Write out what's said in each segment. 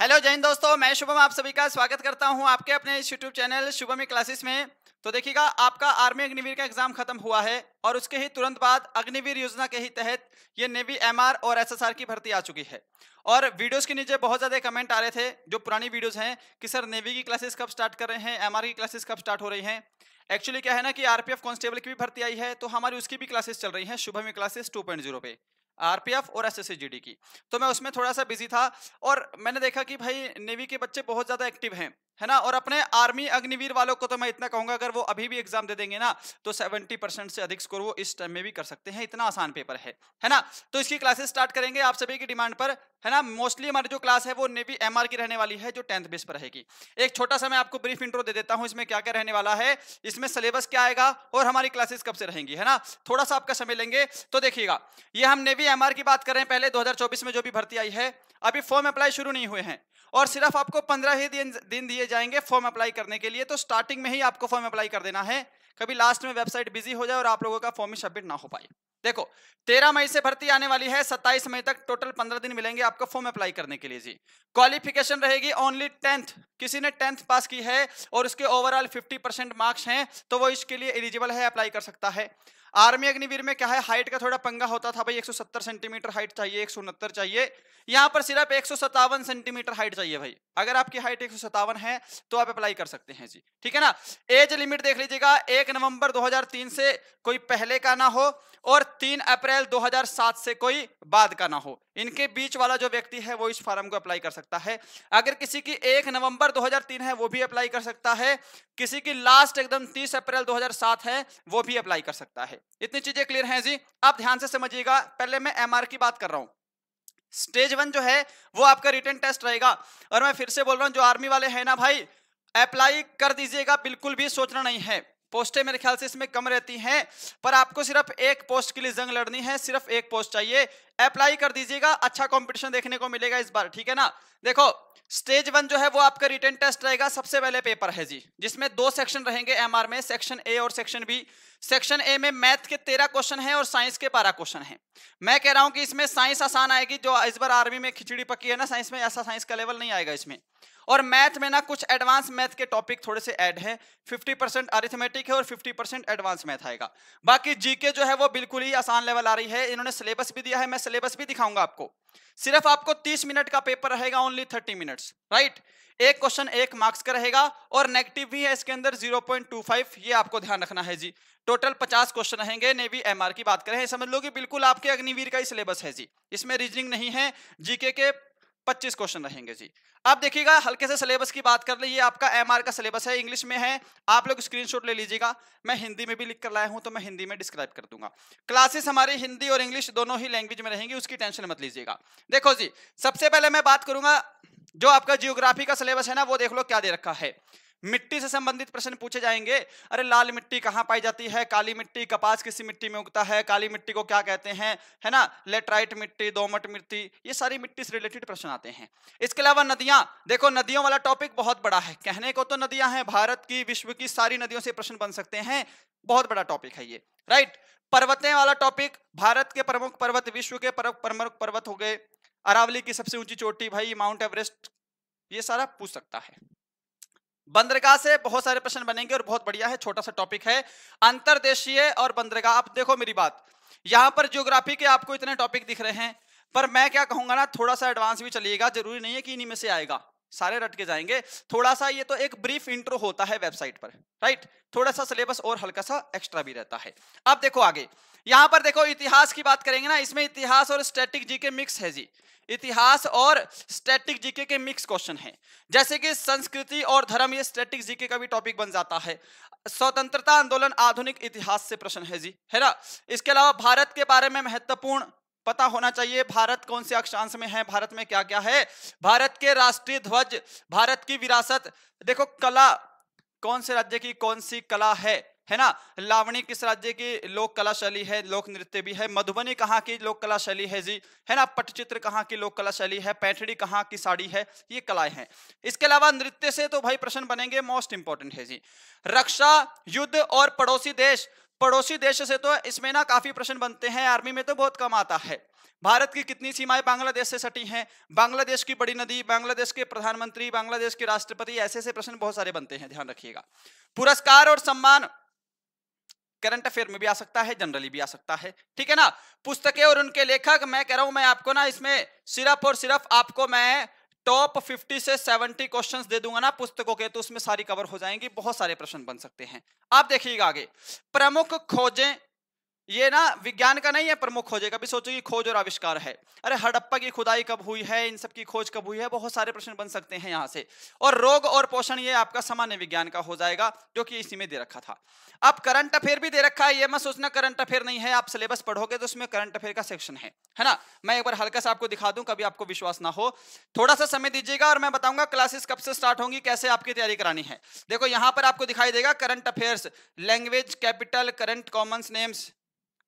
hello Jain दोस्तों मैं शुभम आप सभी का स्वागत करता हूं आपके अपने इस यूट्यूब चैनल शुभम क्लासेस में तो देखिएगा आपका आर्मी अग्निवीर का एग्जाम खत्म हुआ है और उसके ही तुरंत बाद अग्निवीर योजना के ही तहत ये नेवी एमआर और एसएसआर की भर्ती आ चुकी है और वीडियोस के नीचे बहुत ज़्यादा कमेंट आ रहे थे जो पुरानी वीडियोस हैं कि सर नेवी की क्लासेस कब स्टार्ट कर रहे हैं एमआर की क्लासेस कब स्टार्ट हो रही हैं एक्चुअली क्या है ना कि आरपीएफ कांस्टेबल की भी भर्ती आई है तो हमारी उसकी भी क्लासेस चल रही है Shubham classes two point zero पे आरपीएफ और एस की तो मैं उसमें थोड़ा सा बिजी था और मैंने देखा कि भाई नेवी के बच्चे बहुत ज़्यादा एक्टिव हैं है ना और अपने आर्मी अग्निवीर वालों को तो मैं इतना कहूंगा अगर वो अभी भी एग्जाम दे देंगे ना तो 70 परसेंट से अधिक स्कोर वो इस टाइम में भी कर सकते हैं इतना आसान पेपर है है ना तो इसकी क्लासेस स्टार्ट करेंगे आप सभी की डिमांड पर है ना मोस्टली हमारी जो क्लास है वो नेवी एम की रहने वाली है जो टेंथ बेस पर रहेगी एक छोटा सा मैं आपको ब्रीफ इंट्रो दे देता हूँ इसमें क्या क्या रहने वाला है इसमें सिलेबस क्या आएगा और हमारी क्लासेस कब से रहेंगी है ना थोड़ा सा आपका समय लेंगे तो देखिएगा ये हम नेवी एम की बात कर रहे हैं पहले दो में जो भी भर्ती आई है अभी फॉर्म अप्लाई शुरू नहीं हुए हैं और सिर्फ आपको पंद्रह ही दिन दिन दिए जाएंगे फॉर्म अप्लाई करने के लिए तो स्टार्टिंग में ही आपको फॉर्म अप्लाई कर देना है कभी लास्ट में वेबसाइट बिजी हो जाए और आप लोगों का फॉर्म ही सबमिट ना हो पाए देखो तेरह मई से भर्ती आने वाली है सत्ताईस मई तक टोटल पंद्रह दिन मिलेंगे आपको फॉर्म अप्लाई करने के लिए जी क्वालिफिकेशन रहेगी ओनली टेंथ किसी ने टेंथ पास की है और उसके ओवरऑल फिफ्टी परसेंट मार्क्स हैं तो वो इसके लिए एलिजिबल है अप्लाई कर सकता है आर्मी अग्निवीर में क्या है हाइट का थोड़ा पंगा होता था भाई 170 सेंटीमीटर हाइट चाहिए एक चाहिए यहाँ पर सिर्फ एक सेंटीमीटर हाइट चाहिए भाई अगर आपकी हाइट एक है तो आप अप्लाई कर सकते हैं जी ठीक है ना एज लिमिट देख लीजिएगा एक नवंबर 2003 से कोई पहले का ना हो और तीन अप्रैल 2007 से कोई बाद का ना हो इनके बीच वाला जो व्यक्ति है वो इस फॉर्म को अप्लाई कर सकता है अगर किसी की एक नवंबर 2003 है वो भी अप्लाई कर सकता है किसी की लास्ट एकदम 30 अप्रैल 2007 है वो भी अप्लाई कर सकता है इतनी चीजें क्लियर हैं जी आप ध्यान से समझिएगा पहले मैं एमआर की बात कर रहा हूं स्टेज वन जो है वो आपका रिटर्न टेस्ट रहेगा और मैं फिर से बोल रहा हूं जो आर्मी वाले हैं ना भाई अप्लाई कर दीजिएगा बिल्कुल भी सोचना नहीं है पोस्टें मेरे ख्याल से इसमें कम रहती हैं पर आपको सिर्फ एक पोस्ट के लिए जंग लड़नी है सिर्फ एक पोस्ट चाहिए अप्लाई कर दीजिएगा अच्छा कंपटीशन देखने को मिलेगा इस बार ठीक है ना देखो स्टेज वन जो है वो आपका रिटर्न टेस्ट रहेगा सबसे पहले पेपर है जी जिसमें दो सेक्शन रहेंगे एमआर में सेक्शन ए और सेक्शन बी सेक्शन ए में मैथ के तेरह क्वेश्चन है और साइंस के बारह क्वेश्चन है मैं कह रहा हूं कि इसमें साइंस आसान आएगी जो इस बार आर्मी में खिचड़ी पकी है ना साइंस में ऐसा साइंस का लेवल नहीं आएगा इसमें और मैथ में ना कुछ एडवांस मैथ के टॉपिक थोड़े से ऐड हैं 50 परसेंट अरिथमेटिक है और 50 परसेंट एडवांस मैथ आएगा बाकी जीके जो है वो बिल्कुल ही आसान लेवल आ रही है इन्होंने सिलेबस भी दिया है मैं सिलेबस भी दिखाऊंगा आपको सिर्फ आपको 30 मिनट का पेपर रहेगा ओनली 30 मिनट्स राइट एक क्वेश्चन एक मार्क्स का रहेगा और नेगेटिव भी है इसके अंदर 0.25 ये आपको ध्यान रखना है जी टोटल 50 क्वेश्चन रहेंगे नेवी एमआर की बात करें समझ लो कि बिल्कुल आपके अग्निवीर का ही सिलेबस है जी इसमें रीजनिंग नहीं है जीके के पच्चीस क्वेश्चन रहेंगे जी आप देखिएगा हल्के से सिलेबस की बात कर लीजिए आपका एम का सिलेबस है इंग्लिश में है आप लोग स्क्रीनशॉट ले लीजिएगा मैं हिंदी में भी लिख कर लाया हूं तो मैं हिंदी में डिस्क्राइब कर दूंगा क्लासेस हमारी हिंदी और इंग्लिश दोनों ही लैंग्वेज में रहेंगी उसकी टेंशन मत लीजिएगा देखो जी सबसे पहले मैं बात करूंगा जो आपका जियोग्राफी का सिलेबस है ना वो देख लो क्या दे रखा है मिट्टी से संबंधित प्रश्न पूछे जाएंगे अरे लाल मिट्टी कहाँ पाई जाती है काली मिट्टी कपास किसी मिट्टी में उगता है काली मिट्टी को क्या कहते हैं है ना लेटराइट मिट्टी दोमट मिट्टी ये सारी मिट्टी से रिलेटेड प्रश्न आते हैं इसके अलावा नदियां देखो नदियों वाला टॉपिक बहुत बड़ा है कहने को तो नदियां हैं भारत की विश्व की सारी नदियों से प्रश्न बन सकते हैं बहुत बड़ा टॉपिक है ये राइट पर्वतें वाला टॉपिक भारत के प्रमुख पर्वत विश्व के प्रमुख पर्वत हो गए अरावली की सबसे ऊंची चोटी भाई माउंट एवरेस्ट ये सारा पूछ सकता है बंदरगाह से बहुत सारे प्रश्न बनेंगे और बहुत बढ़िया है छोटा सा टॉपिक है अंतरदेशीय और बंदरगाह आप देखो मेरी बात यहां पर ज्योग्राफी के आपको इतने टॉपिक दिख रहे हैं पर मैं क्या कहूंगा ना थोड़ा सा एडवांस भी चलिएगा जरूरी नहीं है कि इन्हीं में से आएगा सारे रट के जाएंगे थोड़ा सा ये तो एक ब्रीफ इंट्रो होता है वेबसाइट पर राइट थोड़ा सा सिलेबस और हल्का सा एक्स्ट्रा भी रहता है अब देखो आगे यहां पर देखो इतिहास की बात करेंगे ना इसमें इतिहास और स्टैटिक जीके मिक्स है जी इतिहास और स्टैटिक जीके के मिक्स क्वेश्चन है जैसे कि संस्कृति और धर्म ये स्टैटिक जीके का भी टॉपिक बन जाता है स्वतंत्रता आंदोलन आधुनिक इतिहास से प्रश्न है जी है ना इसके अलावा भारत के बारे में महत्वपूर्ण पता होना चाहिए भारत कौन से अक्षांश में है भारत में क्या क्या है भारत के राष्ट्रीय ध्वज भारत की विरासत देखो कला कौन से राज्य की कौन सी कला है है ना लावणी किस राज्य की लोक कला शैली है लोक नृत्य भी है मधुबनी कहाँ की लोक कला शैली है जी है ना पटचित्र कहाँ की लोक कला शैली है पैठड़ी कहाँ की साड़ी है ये कलाएं हैं इसके अलावा नृत्य से तो भाई प्रश्न बनेंगे मोस्ट इंपॉर्टेंट है जी रक्षा युद्ध और पड़ोसी देश पड़ोसी देश से तो इसमें ना काफी प्रश्न बनते हैं आर्मी में तो बहुत कम आता है भारत की कितनी सीमाएं बांग्लादेश से सटी हैं बांग्लादेश की बड़ी नदी बांग्लादेश के प्रधानमंत्री बांग्लादेश के राष्ट्रपति ऐसे ऐसे प्रश्न बहुत सारे बनते हैं ध्यान रखिएगा पुरस्कार और सम्मान करंट अफेयर में भी आ सकता है जनरली भी आ सकता है ठीक है ना पुस्तकें और उनके लेखक मैं कह रहा हूं मैं आपको ना इसमें सिर्फ और सिर्फ आपको मैं टॉप 50 से 70 क्वेश्चंस दे दूंगा ना पुस्तकों के तो उसमें सारी कवर हो जाएंगी बहुत सारे प्रश्न बन सकते हैं आप देखिएगा आगे प्रमुख खोजें ये ना विज्ञान का नहीं है प्रमुख खोज है कभी सोचो कि खोज और आविष्कार है अरे हड़प्पा की खुदाई कब हुई है इन सब की खोज कब हुई है बहुत सारे प्रश्न बन सकते हैं यहाँ से और रोग और पोषण ये आपका सामान्य विज्ञान का हो जाएगा जो कि इसी में दे रखा था अब करंट अफेयर भी दे रखा है ये मैं सोचना करंट अफेयर नहीं है आप सिलेबस पढ़ोगे तो उसमें करंट अफेयर का सेक्शन है है ना मैं एक बार हल्का सा आपको दिखा दूं कभी आपको विश्वास ना हो थोड़ा सा समय दीजिएगा और मैं बताऊंगा क्लासेस कब से स्टार्ट होंगी कैसे आपकी तैयारी करानी है देखो यहां पर आपको दिखाई देगा current affairs language capital current common names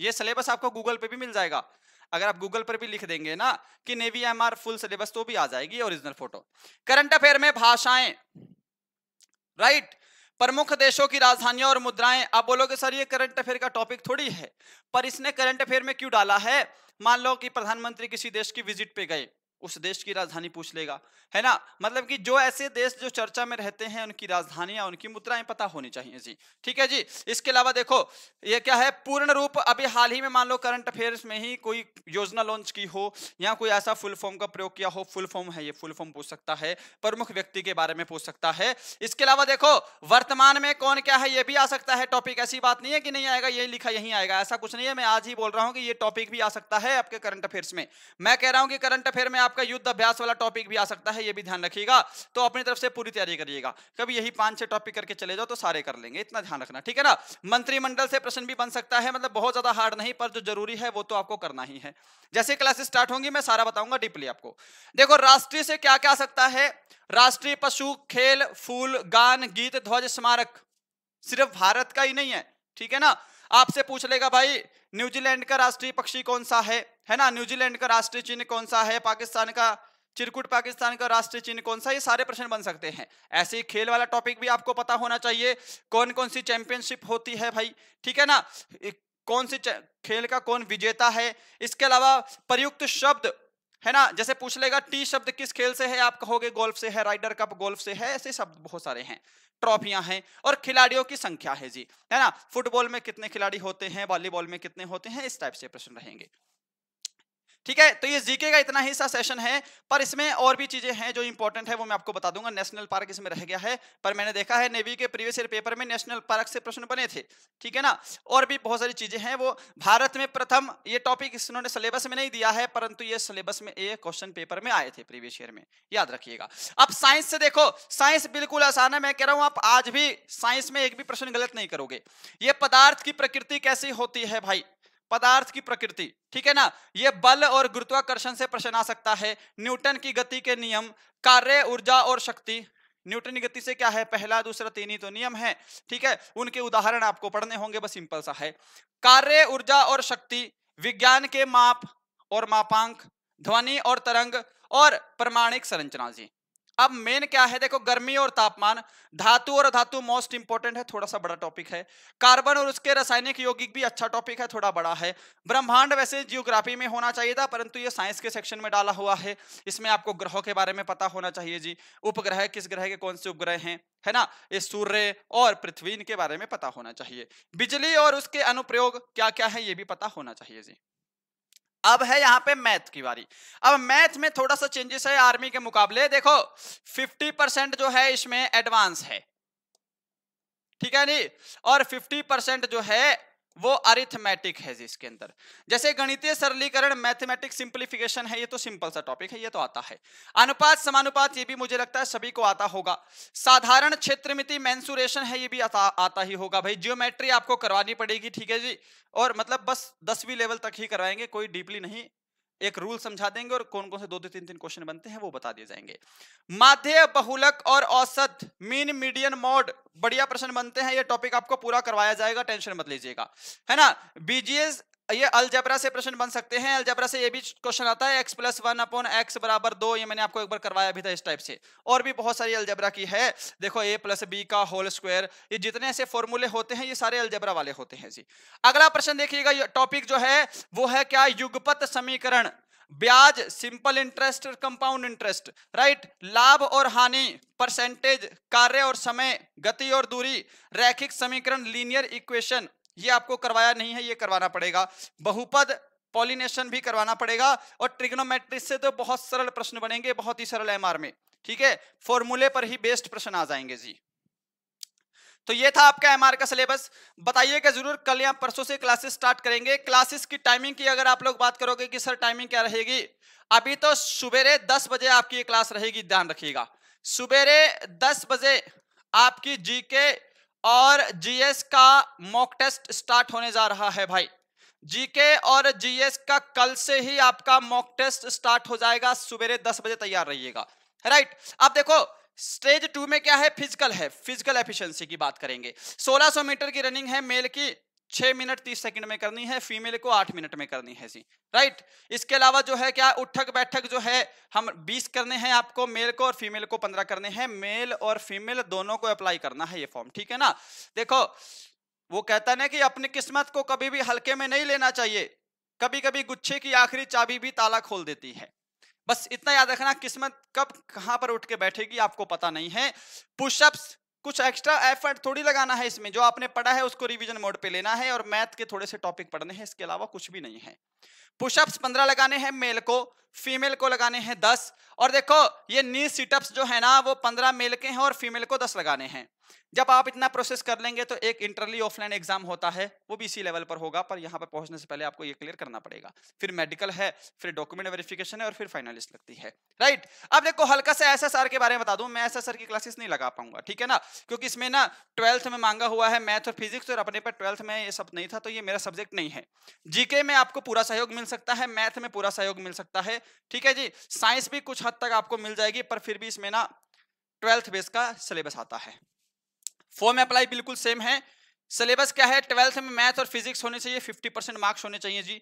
ये सिलेबस आपको गूगल पे भी मिल जाएगा अगर आप गूगल पर भी लिख देंगे ना कि navy M R full syllabus तो भी आ जाएगी ओरिजिनल फोटो करंट अफेयर में भाषाएं राइट प्रमुख देशों की राजधानियां और मुद्राएं आप बोलोगे सर ये करंट अफेयर का टॉपिक थोड़ी है पर इसने करंट अफेयर में क्यों डाला है मान लो कि प्रधानमंत्री किसी देश की विजिट पे गए उस देश की राजधानी पूछ लेगा है ना मतलब कि जो ऐसे देश जो चर्चा में रहते हैं उनकी राजधानी या उनकी मुद्राएं पता होनी चाहिए जी ठीक है जी इसके अलावा देखो ये क्या है पूर्ण रूप अभी हाल ही में मान लो करंट अफेयर्स में ही कोई योजना लॉन्च की हो या कोई ऐसा फुल फॉर्म का प्रयोग किया हो फुल फॉर्म है ये फुल फॉर्म पूछ सकता है प्रमुख व्यक्ति के बारे में पूछ सकता है इसके अलावा देखो वर्तमान में कौन क्या है ये भी आ सकता है टॉपिक ऐसी बात नहीं है कि नहीं आएगा ये लिखा यही आएगा ऐसा कुछ नहीं है मैं आज ही बोल रहा हूँ कि ये टॉपिक भी आ सकता है आपके करंट अफेयर्स में मैं कह रहा हूँ कि करंट अफेयर में आप आपका युद्ध अभ्यास वाला टॉपिक भी आ सकता है ये भी ध्यान रखिएगा तो अपनी तरफ से पूरी तैयारी करिएगा कभी यही पांच छह टॉपिक करके चले जाओ तो सारे कर लेंगे इतना ध्यान रखना ठीक है ना मंत्रिमंडल से प्रश्न भी बन सकता है मतलब बहुत ज्यादा हार्ड नहीं पर जो जरूरी है वो तो आपको करना ही है जैसे क्लासेस स्टार्ट होंगी मैं सारा बताऊंगा डीपली आपको देखो राष्ट्रीय से क्या क्या सकता है राष्ट्रीय पशु खेल फूल गान गीत ध्वज स्मारक सिर्फ भारत का ही नहीं है ठीक है ना आपसे पूछ लेगा भाई न्यूजीलैंड का राष्ट्रीय पक्षी कौन सा है है ना न्यूजीलैंड का राष्ट्रीय चिन्ह कौन सा है पाकिस्तान का चिरकुट पाकिस्तान का राष्ट्रीय चिन्ह कौन सा ये सारे प्रश्न बन सकते हैं ऐसे ही खेल वाला टॉपिक भी आपको पता होना चाहिए कौन कौन सी चैंपियनशिप होती है भाई ठीक है ना कौन सी खेल का कौन विजेता है इसके अलावा प्रयुक्त शब्द है ना जैसे पूछ लेगा टी शब्द किस खेल से है आप कहोगे गोल्फ से है राइडर कप गोल्फ से है ऐसे शब्द बहुत सारे हैं ट्रॉफियां हैं और खिलाड़ियों की संख्या है जी है ना फुटबॉल में कितने खिलाड़ी होते हैं वॉलीबॉल में कितने होते हैं इस टाइप से प्रश्न रहेंगे ठीक है तो ये जीके का इतना ही सा सेशन है पर इसमें और भी चीजें हैं जो इंपॉर्टेंट है वो मैं आपको बता दूंगा नेशनल पार्क इसमें रह गया है पर मैंने देखा है नेवी के प्रीवियस ईयर पेपर में नेशनल पार्क से प्रश्न बने थे ठीक है ना और भी बहुत सारी चीजें हैं वो भारत में प्रथम ये टॉपिक इन्होंने सिलेबस में नहीं दिया है परंतु ये सिलेबस में ये क्वेश्चन पेपर में आए थे प्रीवियस ईयर में याद रखिएगा अब साइंस से देखो साइंस बिल्कुल आसान है मैं कह रहा हूं आप आज भी साइंस में एक भी प्रश्न गलत नहीं करोगे ये पदार्थ की प्रकृति कैसी होती है भाई पदार्थ की प्रकृति ठीक है ना ये बल और गुरुत्वाकर्षण से प्रश्न आ सकता है न्यूटन की गति के नियम कार्य ऊर्जा और शक्ति न्यूटन की गति से क्या है पहला दूसरा तीन ही तो नियम है ठीक है उनके उदाहरण आपको पढ़ने होंगे बस सिंपल सा है कार्य ऊर्जा और शक्ति विज्ञान के माप और मापांक ध्वनि और तरंग और प्रमाणिक संरचना जी अब मेन क्या है देखो गर्मी और तापमान धातु और धातु मोस्ट इंपॉर्टेंट है थोड़ा सा बड़ा टॉपिक है कार्बन और उसके रासायनिक यौगिक भी अच्छा टॉपिक है थोड़ा बड़ा है ब्रह्मांड वैसे जियोग्राफी में होना चाहिए था परंतु ये साइंस के सेक्शन में डाला हुआ है इसमें आपको ग्रहों के बारे में पता होना चाहिए जी उपग्रह किस ग्रह के कौन से उपग्रह हैं है ना ये सूर्य और पृथ्वी के बारे में पता होना चाहिए बिजली और उसके अनुप्रयोग क्या क्या है ये भी पता होना चाहिए जी अब है यहां पे मैथ की बारी अब मैथ में थोड़ा सा चेंजेस है आर्मी के मुकाबले देखो 50 परसेंट जो है इसमें एडवांस है ठीक है नहीं और 50 परसेंट जो है वो अरिथमेटिक है इसके अंदर जैसे गणितीय सरलीकरण मैथमेटिक सिंप्लीफिकेशन है ये तो सिंपल सा टॉपिक है ये तो आता है अनुपात समानुपात ये भी मुझे लगता है सभी को आता होगा साधारण क्षेत्रमिति मैंसुरेशन है ये भी आता, आता ही होगा भाई जियोमेट्री आपको करवानी पड़ेगी ठीक है जी और मतलब बस दसवीं लेवल तक ही करवाएंगे कोई डीपली नहीं एक रूल समझा देंगे और कौन कौन से दो दो तीन तीन क्वेश्चन बनते हैं वो बता दिए जाएंगे माध्य बहुलक और औसत मीन मीडियन मोड बढ़िया प्रश्न बनते हैं ये टॉपिक आपको पूरा करवाया जाएगा टेंशन मत लीजिएगा है ना बीजीएस ये अलजबरा से प्रश्न बन सकते हैं अलजबरा से ये भी क्वेश्चन आता है X plus one upon X बराबर दो ये मैंने आपको एक बार करवाया भी था इस टाइप से और भी बहुत सारी अलजबरा की है देखो ए प्लस बी का होल स्क्वायर ये जितने ऐसे फॉर्मूले होते हैं ये सारे अलजबरा वाले होते हैं जी अगला प्रश्न देखिएगा टॉपिक जो है वो है क्या युगपत समीकरण ब्याज simple interest compound interest right लाभ और हानि परसेंटेज कार्य और समय गति और दूरी रैखिक समीकरण लीनियर इक्वेशन ये आपको करवाया नहीं है ये करवाना पड़ेगा बहुपद पॉलिनेशन भी करवाना पड़ेगा और ट्रिग्नोमेट्रिक से तो बहुत सरल प्रश्न बनेंगे बहुत ही सरल एमआर में ठीक है फॉर्मूले पर ही बेस्ट प्रश्न आ जाएंगे जी तो ये था आपका एमआर का सिलेबस बताइएगा जरूर कल या परसों से क्लासेस स्टार्ट करेंगे क्लासेस की टाइमिंग की अगर आप लोग बात करोगे कि सर टाइमिंग क्या रहेगी अभी तो सुबेरे दस बजे आपकी ये क्लास रहेगी ध्यान रखिएगा सुबेरे दस बजे आपकी जी के और जीएस का मॉक टेस्ट स्टार्ट होने जा रहा है भाई जीके और जीएस का कल से ही आपका मॉक टेस्ट स्टार्ट हो जाएगा सुबेरे दस बजे तैयार रहिएगा राइट आप देखो स्टेज टू में क्या है फिजिकल है फिजिकल एफिशिएंसी की बात करेंगे 1600 मीटर की रनिंग है मेल की छह मिनट तीस सेकंड में करनी है फीमेल को आठ मिनट में करनी है जी राइट इसके अलावा जो है क्या उठक बैठक जो है हम बीस करने हैं आपको मेल को और फीमेल को पंद्रह करने हैं मेल और फीमेल दोनों को अप्लाई करना है ये फॉर्म ठीक है ना देखो वो कहता ना कि अपनी किस्मत को कभी भी हल्के में नहीं लेना चाहिए कभी कभी गुच्छे की आखिरी चाबी भी ताला खोल देती है बस इतना याद रखना किस्मत कब कहां पर उठ के बैठेगी आपको पता नहीं है पुशअप्स कुछ एक्स्ट्रा एफर्ट थोड़ी लगाना है इसमें जो आपने पढ़ा है उसको रिवीजन मोड पे लेना है और मैथ के थोड़े से टॉपिक पढ़ने हैं इसके अलावा कुछ भी नहीं है पुशअप्स पंद्रह लगाने हैं मेल को फीमेल को लगाने हैं दस और देखो ये नी सीटअप्स जो है ना वो पंद्रह मेल के हैं और फीमेल को दस लगाने हैं जब आप इतना प्रोसेस कर लेंगे तो एक इंटरली ऑफलाइन एग्जाम होता है वो भी इसी लेवल पर होगा पर यहाँ पर पहुंचने से पहले आपको ये क्लियर करना पड़ेगा फिर मेडिकल है फिर डॉक्यूमेंट वेरिफिकेशन है और फिर फाइनलिस्ट लगती है राइट अब देखो हल्का सा एस के बारे में बता दूं मैं एस की क्लासेस नहीं लगा पाऊंगा ठीक है ना क्योंकि इसमें ना ट्वेल्थ में मांगा हुआ है मैथ और फिजिक्स और अपने पर ट्वेल्थ में ये सब नहीं था तो ये मेरा सब्जेक्ट नहीं है जीके में आपको पूरा सहयोग मिल मिल सकता है मैथ में पूरा सहयोग मिल सकता है ठीक है जी साइंस भी कुछ हद तक आपको मिल जाएगी पर फिर भी इसमें ना ट्वेल्थ बेस का सिलेबस आता है फॉर्म अप्लाई बिल्कुल सेम है सिलेबस क्या है ट्वेल्थ में मैथ और फिजिक्स होने चाहिए 50 परसेंट मार्क्स होने चाहिए जी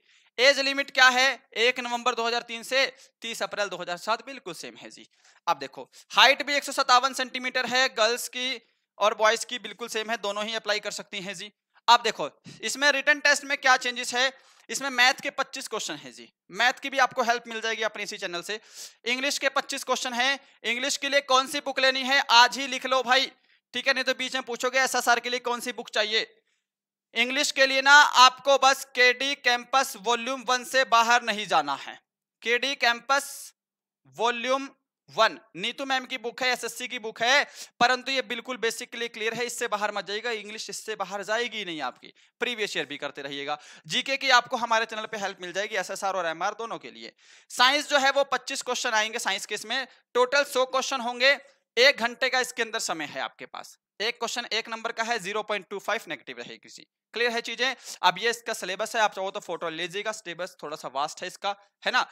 एज लिमिट क्या है एक नवंबर 2003 से 30 अप्रैल 2007 बिल्कुल सेम है जी अब देखो हाइट भी एक सेंटीमीटर है गर्ल्स की और बॉयज की बिल्कुल सेम है दोनों ही अप्लाई कर सकती हैं जी अब देखो इसमें रिटर्न टेस्ट में क्या चेंजेस है इसमें मैथ के 25 क्वेश्चन है जी मैथ की भी आपको हेल्प मिल जाएगी अपने इसी चैनल से इंग्लिश के 25 क्वेश्चन है इंग्लिश के लिए कौन सी बुक लेनी है आज ही लिख लो भाई ठीक है नहीं तो बीच में पूछोगे एस के लिए कौन सी बुक चाहिए इंग्लिश के लिए ना आपको बस के डी कैंपस वॉल्यूम वन से बाहर नहीं जाना है K D campus volume one Neetu ma'am की बुक है एसएससी की बुक है परंतु ये बिल्कुल बेसिकली क्लियर है इससे बाहर मत जाएगा इंग्लिश इससे बाहर जाएगी नहीं आपकी प्रीवियस ईयर भी करते रहिएगा जीके की आपको हमारे चैनल पे हेल्प मिल जाएगी एसएसआर और एमआर दोनों के लिए साइंस जो है वो 25 क्वेश्चन आएंगे साइंस के इसमें टोटल सौ क्वेश्चन होंगे एक घंटे का इसके अंदर समय है आपके पास एक क्वेश्चन एक नंबर का है 0.25 नेगेटिव रहेगी जी क्लियर है चीजें अब ये इसका सिलेबस है आप चाहो तो फोटो लीजिएगा सिलेबस थोड़ा सा वास्ट है इसका है ना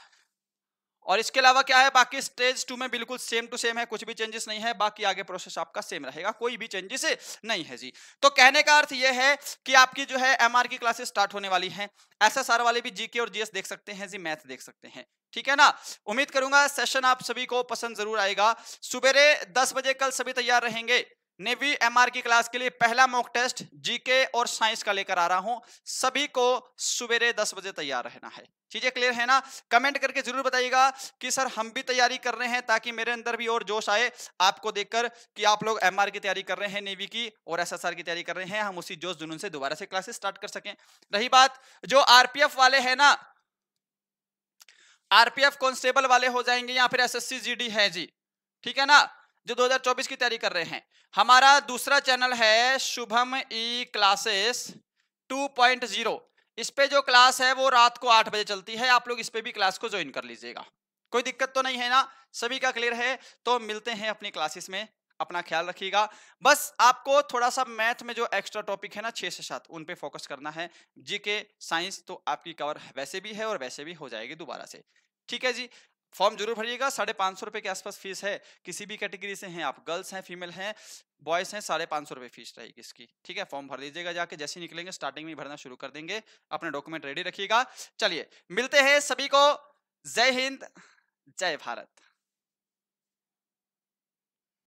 और इसके अलावा क्या है बाकी स्टेज टू में बिल्कुल सेम टू सेम है कुछ भी चेंजेस नहीं है बाकी आगे प्रोसेस आपका सेम रहेगा कोई भी चेंजेस नहीं है जी तो कहने का अर्थ यह है कि आपकी जो है एमआर की क्लासेस स्टार्ट होने वाली हैं एसएसआर वाले भी जीके और जीएस देख सकते हैं जी मैथ देख सकते हैं ठीक है ना उम्मीद करूंगा सेशन आप सभी को पसंद जरूर आएगा सुबेरे दस बजे कल सभी तैयार रहेंगे नेवी एमआर की क्लास के लिए पहला मॉक टेस्ट जीके और साइंस का लेकर आ रहा हूं सभी को सवेरे दस बजे तैयार रहना है चीजें क्लियर है ना कमेंट करके जरूर बताइएगा कि सर हम भी तैयारी कर रहे हैं ताकि मेरे अंदर भी और जोश आए आपको देखकर कि आप लोग एमआर की तैयारी कर रहे हैं नेवी की और एस की तैयारी कर रहे हैं हम उसी जोश जुनून से दोबारा से क्लासेस स्टार्ट कर सकें रही बात जो आरपीएफ वाले है ना आरपीएफ कॉन्स्टेबल वाले हो जाएंगे या फिर एस एस है जी ठीक है ना जो 2024 की तैयारी कर रहे हैं हमारा दूसरा चैनल है शुभम ई क्लासेस 2.0 इस पे जो क्लास है वो रात को आठ बजे चलती है आप लोग इस पे भी क्लास को ज्वाइन कर लीजिएगा कोई दिक्कत तो नहीं है ना सभी का क्लियर है तो मिलते हैं अपनी क्लासेस में अपना ख्याल रखिएगा बस आपको थोड़ा सा मैथ में जो एक्स्ट्रा टॉपिक है ना छः से सात उन पे फोकस करना है जीके साइंस तो आपकी कवर वैसे भी है और वैसे भी हो जाएगी दोबारा से ठीक है जी फॉर्म जरूर भरिएगा साढ़े पाँच सौ रुपये के आसपास फीस है किसी भी कैटेगरी से हैं आप गर्ल्स हैं फीमेल हैं बॉयज़ हैं साढ़े पाँच सौ रुपये फीस रहेगी इसकी ठीक है फॉर्म भर लीजिएगा जाके जैसे निकलेंगे स्टार्टिंग में भरना शुरू कर देंगे अपने डॉक्यूमेंट रेडी रखिएगा चलिए मिलते हैं सभी को जय हिंद जय भारत